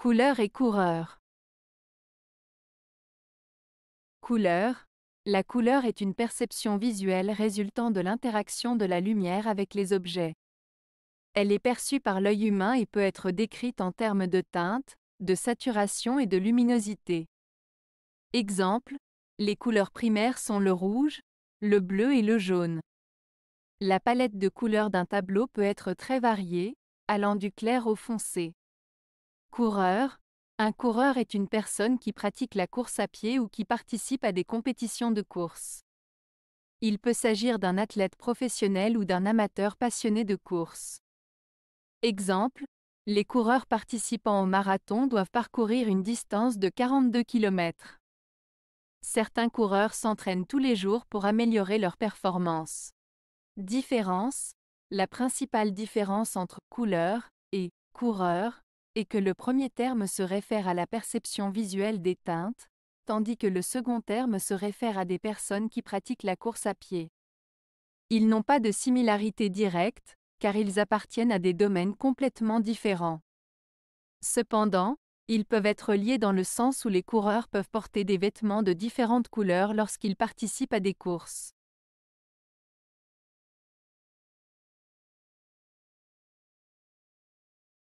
Couleur et coureur. Couleur. La couleur est une perception visuelle résultant de l'interaction de la lumière avec les objets. Elle est perçue par l'œil humain et peut être décrite en termes de teinte, de saturation et de luminosité. Exemple, les couleurs primaires sont le rouge, le bleu et le jaune. La palette de couleurs d'un tableau peut être très variée, allant du clair au foncé. Coureur. Un coureur est une personne qui pratique la course à pied ou qui participe à des compétitions de course. Il peut s'agir d'un athlète professionnel ou d'un amateur passionné de course. Exemple, les coureurs participant au marathon doivent parcourir une distance de 42 km. Certains coureurs s'entraînent tous les jours pour améliorer leur performance. Différence La principale différence entre couleur et coureur que le premier terme se réfère à la perception visuelle des teintes, tandis que le second terme se réfère à des personnes qui pratiquent la course à pied. Ils n'ont pas de similarité directe, car ils appartiennent à des domaines complètement différents. Cependant, ils peuvent être liés dans le sens où les coureurs peuvent porter des vêtements de différentes couleurs lorsqu'ils participent à des courses.